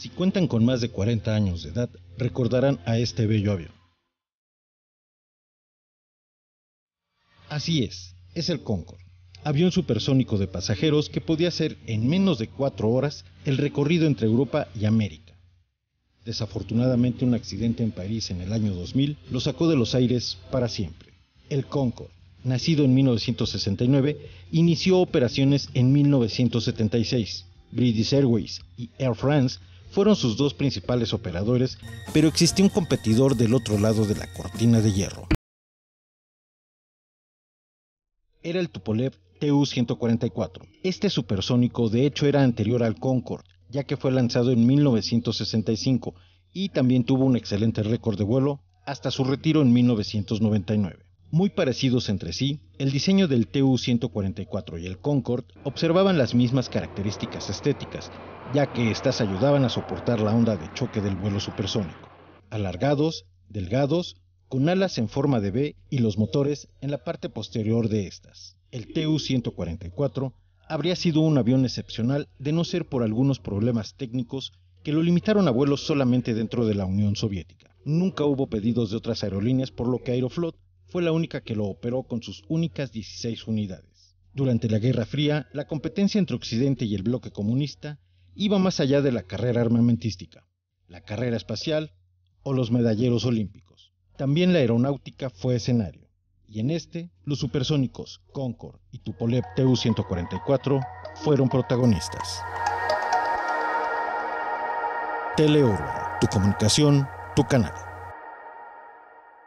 Si cuentan con más de 40 años de edad, recordarán a este bello avión. Así es, es el Concorde, avión supersónico de pasajeros que podía hacer en menos de 4 horas el recorrido entre Europa y América. Desafortunadamente un accidente en París en el año 2000 lo sacó de los aires para siempre. El Concorde, nacido en 1969, inició operaciones en 1976. British Airways y Air France fueron sus dos principales operadores, pero existía un competidor del otro lado de la cortina de hierro. Era el Tupolev TU-144. Este supersónico de hecho era anterior al Concorde, ya que fue lanzado en 1965 y también tuvo un excelente récord de vuelo hasta su retiro en 1999. Muy parecidos entre sí, el diseño del TU-144 y el Concorde observaban las mismas características estéticas, ya que éstas ayudaban a soportar la onda de choque del vuelo supersónico. Alargados, delgados, con alas en forma de B y los motores en la parte posterior de estas. El TU-144 habría sido un avión excepcional de no ser por algunos problemas técnicos que lo limitaron a vuelos solamente dentro de la Unión Soviética. Nunca hubo pedidos de otras aerolíneas por lo que Aeroflot fue la única que lo operó con sus únicas 16 unidades. Durante la Guerra Fría, la competencia entre Occidente y el bloque comunista iba más allá de la carrera armamentística, la carrera espacial o los medalleros olímpicos. También la aeronáutica fue escenario, y en este, los supersónicos Concorde y Tupolev Tu-144 fueron protagonistas. tu comunicación, tu canal.